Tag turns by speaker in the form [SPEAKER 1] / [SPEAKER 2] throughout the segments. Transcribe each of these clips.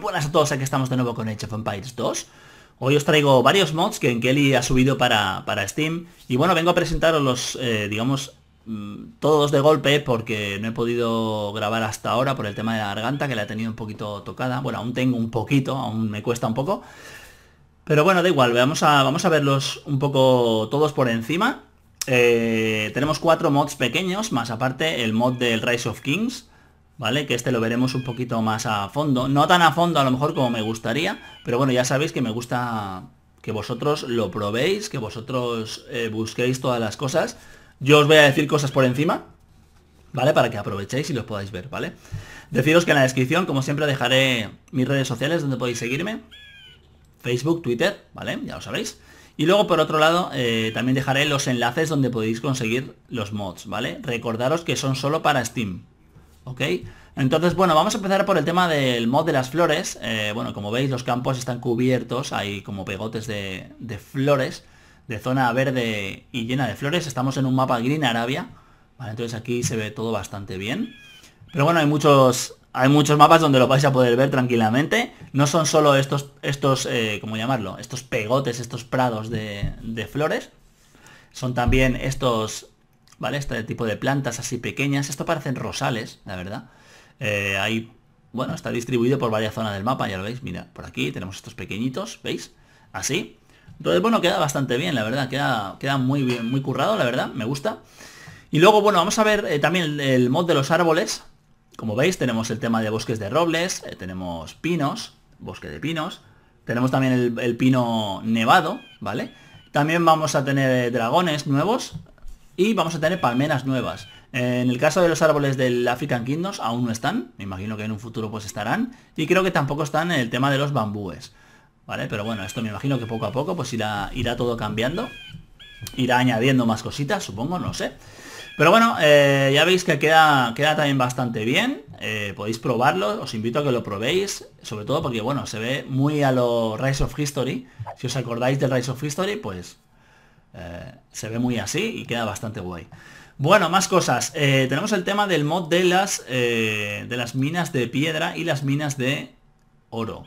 [SPEAKER 1] buenas a todos, aquí estamos de nuevo con Age of Empires 2 Hoy os traigo varios mods que en Kelly ha subido para, Steam Y bueno, vengo a presentaros los, eh, digamos, mm, todos de golpe porque no he podido grabar hasta ahora por el tema de la garganta que la he tenido un poquito tocada Bueno, aún tengo un poquito, aún me cuesta un poco Pero bueno, da igual, vamos a, vamos a verlos un poco todos por encima eh, Tenemos cuatro mods pequeños, más aparte el mod del Rise of Kings ¿vale? Que este lo veremos un poquito más a fondo. No tan a fondo a lo mejor como me gustaría, pero bueno, ya sabéis que me gusta que vosotros lo probéis, que vosotros eh, busquéis todas las cosas. Yo os voy a decir cosas por encima, ¿vale? Para que aprovechéis y los podáis ver, ¿vale? Deciros que en la descripción, como siempre, dejaré mis redes sociales donde podéis seguirme. Facebook, Twitter, ¿vale? Ya lo sabéis. Y luego, por otro lado, eh, también dejaré los enlaces donde podéis conseguir los mods, ¿vale? Recordaros que son solo para Steam, ¿ok? Entonces, bueno, vamos a empezar por el tema del mod de las flores. Eh, bueno, como veis, los campos están cubiertos, hay como pegotes de, flores, de zona verde y llena de flores. Estamos en un mapa Green Arabia, Entonces aquí se ve todo bastante bien. Pero bueno, hay muchos, hay muchos mapas donde lo vais a poder ver tranquilamente. No son solo estos, estos eh, ¿cómo llamarlo? Estos pegotes, estos prados de flores. Son también estos ¿vale? Este tipo de plantas así pequeñas, esto parecen rosales, la verdad. Eh, ahí, bueno, está distribuido por varias zonas del mapa, ya lo veis, mira, por aquí tenemos estos pequeñitos, ¿veis? Así. Entonces, bueno, queda bastante bien, la verdad, queda, queda muy bien, muy currado, la verdad, me gusta. Y luego, bueno, vamos a ver eh, también el, mod de los árboles. Como veis, tenemos el tema de bosques de robles, eh, tenemos pinos, bosque de pinos, tenemos también el, el, pino nevado, ¿vale? También vamos a tener dragones nuevos, y vamos a tener palmeras nuevas. En el caso de los árboles del African Kingdoms aún no están, me imagino que en un futuro pues estarán, y creo que tampoco están en el tema de los bambúes, ¿vale? Pero bueno, esto me imagino que poco a poco pues irá, todo cambiando, irá añadiendo más cositas, supongo, no sé. Pero bueno, eh, ya veis que queda, queda también bastante bien, eh, podéis probarlo, os invito a que lo probéis, sobre todo porque bueno, se ve muy a lo Rise of History, si os acordáis del Rise of History, pues eh, se ve muy así y queda bastante guay. Bueno, más cosas. Eh, tenemos el tema del mod de las, eh, de las minas de piedra y las minas de oro.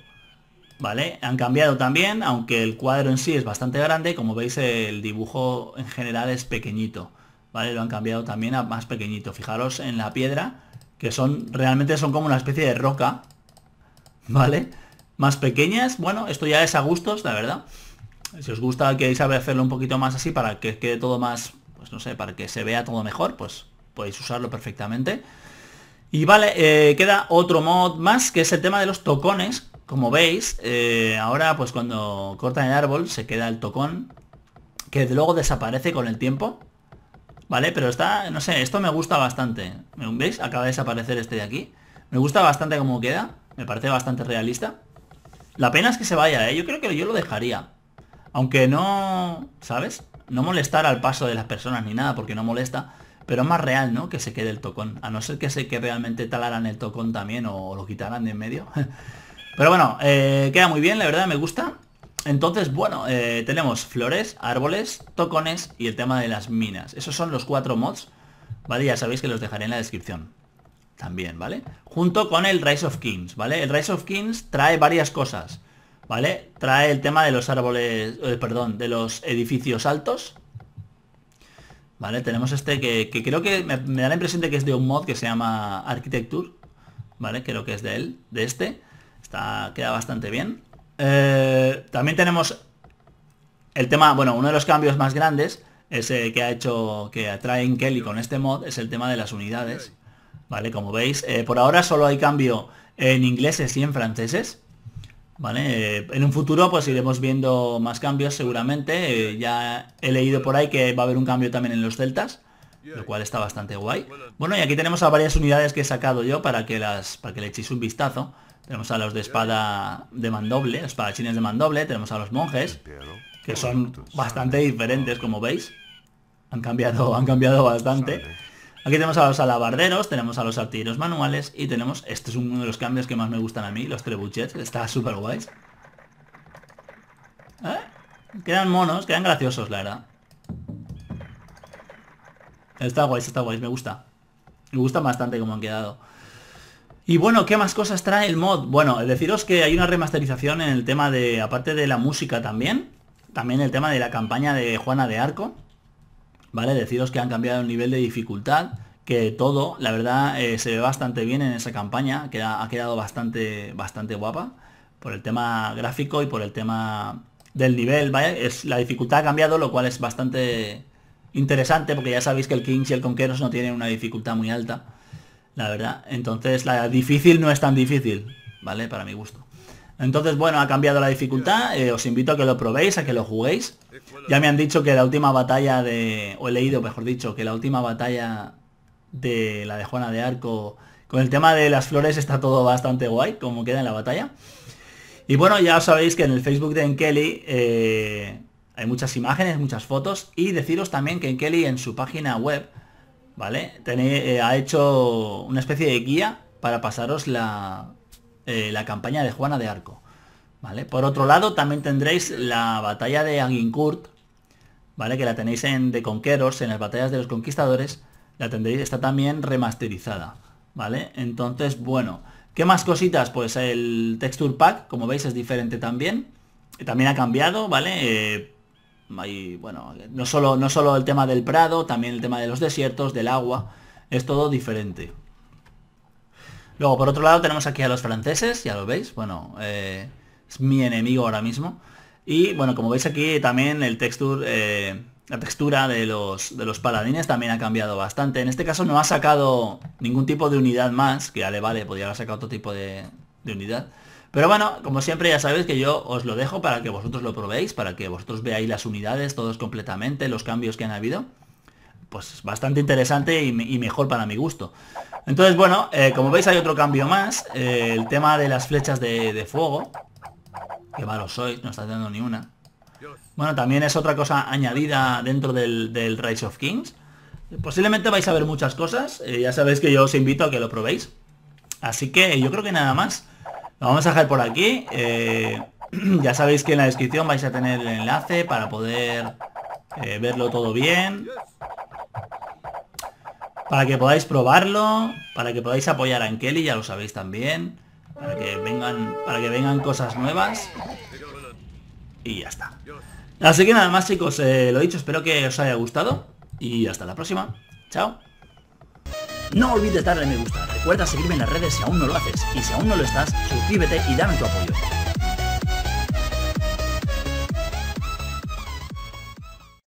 [SPEAKER 1] ¿Vale? Han cambiado también, aunque el cuadro en sí es bastante grande. Como veis, el dibujo en general es pequeñito. ¿Vale? Lo han cambiado también a más pequeñito. Fijaros en la piedra, que son realmente son como una especie de roca. ¿Vale? Más pequeñas. Bueno, esto ya es a gustos, la verdad. Si os gusta, queréis saber hacerlo un poquito más así para que quede todo más, pues no sé, para que se vea todo mejor, pues podéis usarlo perfectamente. Y vale, eh, queda otro mod más, que es el tema de los tocones. Como veis, eh, ahora pues cuando cortan el árbol se queda el tocón, que luego desaparece con el tiempo. ¿Vale? Pero está, no sé, esto me gusta bastante. ¿Veis? Acaba de desaparecer este de aquí. Me gusta bastante cómo queda. Me parece bastante realista. La pena es que se vaya, ¿eh? Yo creo que yo lo dejaría. Aunque no, ¿sabes? No molestar al paso de las personas ni nada, porque no molesta. Pero es más real, ¿no? Que se quede el tocón. A no ser que se que realmente talaran el tocón también o lo quitaran de en medio. Pero bueno, eh, queda muy bien, la verdad me gusta. Entonces, bueno, eh, tenemos flores, árboles, tocones y el tema de las minas. Esos son los cuatro mods, ¿vale? Ya sabéis que los dejaré en la descripción también, ¿vale? Junto con el Rise of Kings, ¿vale? El Rise of Kings trae varias cosas. ¿vale? Trae el tema de los árboles, eh, perdón, de los edificios altos. ¿Vale? Tenemos este que, creo que me, da la impresión de que es de un mod que se llama Architecture. ¿Vale? Creo que es de él, de este. Está, queda bastante bien. Eh, también tenemos el tema, bueno, uno de los cambios más grandes que ha hecho, que atraen Kelly con este mod es el tema de las unidades. ¿Vale? Como veis, eh, por ahora solo hay cambio en ingleses y en franceses. ¿vale? Eh, en un futuro pues iremos viendo más cambios seguramente. Eh, ya he leído por ahí que va a haber un cambio también en los celtas, lo cual está bastante guay. Bueno, y aquí tenemos a varias unidades que he sacado yo para que, las, para que le echéis un vistazo. Tenemos a los de espada de mandoble, espadachines de mandoble, tenemos a los monjes, que son bastante diferentes como veis. Han cambiado, han cambiado bastante. Aquí tenemos a los alabarderos, tenemos a los artilleros manuales y tenemos, este es uno de los cambios que más me gustan a mí, los trebuchets, está súper guay. ¿Eh? Quedan monos, quedan graciosos, la verdad. Está guay, está guay, me gusta. Me gusta bastante cómo han quedado. Y bueno, ¿qué más cosas trae el mod? Bueno, deciros que hay una remasterización en el tema de, aparte de la música también, también el tema de la campaña de Juana de Arco, ¿vale? Deciros que han cambiado el nivel de dificultad, que todo, la verdad, eh, se ve bastante bien en esa campaña, que ha, quedado bastante, bastante guapa, por el tema gráfico y por el tema del nivel, ¿vale? Es, la dificultad ha cambiado, lo cual es bastante interesante, porque ya sabéis que el Kings y el Conqueros no tienen una dificultad muy alta, la verdad. Entonces, la difícil no es tan difícil, ¿vale? Para mi gusto. Entonces, bueno, ha cambiado la dificultad. Eh, os invito a que lo probéis, a que lo juguéis. Ya me han dicho que la última batalla de... O he leído, mejor dicho, que la última batalla de la de Juana de Arco... Con el tema de las flores está todo bastante guay, como queda en la batalla. Y bueno, ya sabéis que en el Facebook de Enkeli eh, hay muchas imágenes, muchas fotos. Y deciros también que Enkeli en su página web, ¿vale? Eh, ha hecho una especie de guía para pasaros la, eh, la campaña de Juana de Arco. ¿vale? Por otro lado, también tendréis la batalla de Agincourt, ¿vale? que la tenéis en The Conquerors, en las batallas de los conquistadores, la tendréis, está también remasterizada. ¿vale? Entonces, bueno, ¿qué más cositas? Pues el texture pack, como veis, es diferente también. También ha cambiado, ¿vale? Eh, bueno, no solo, no solo el tema del prado, también el tema de los desiertos, del agua, es todo diferente. Luego, por otro lado, tenemos aquí a los franceses, ya lo veis, bueno, eh, es mi enemigo ahora mismo. Y bueno, como veis aquí también el eh, la textura de los, paladines también ha cambiado bastante. En este caso no ha sacado ningún tipo de unidad más, que ya le vale, podría haber sacado otro tipo de, de unidad. Pero bueno, como siempre ya sabéis que yo os lo dejo para que vosotros lo probéis, para que vosotros veáis las unidades, todos completamente, los cambios que han habido pues bastante interesante y, mejor para mi gusto. Entonces, bueno, eh, como veis hay otro cambio más, eh, el tema de las flechas de, fuego, que malo soy, no está dando ni una. Bueno, también es otra cosa añadida dentro del, Rise of Kings. Posiblemente vais a ver muchas cosas, eh, ya sabéis que yo os invito a que lo probéis. Así que yo creo que nada más. Lo vamos a dejar por aquí. ya sabéis que en la descripción vais a tener el enlace para poder verlo todo bien para que podáis probarlo, para que podáis apoyar a AnKelly, ya lo sabéis también, para que vengan, para que vengan cosas nuevas y ya está. Así que nada más chicos, eh, lo dicho, espero que os haya gustado y hasta la próxima. Chao. No olvides darle me gusta, recuerda seguirme en las redes si aún no lo haces y si aún no lo estás, suscríbete y dame tu apoyo.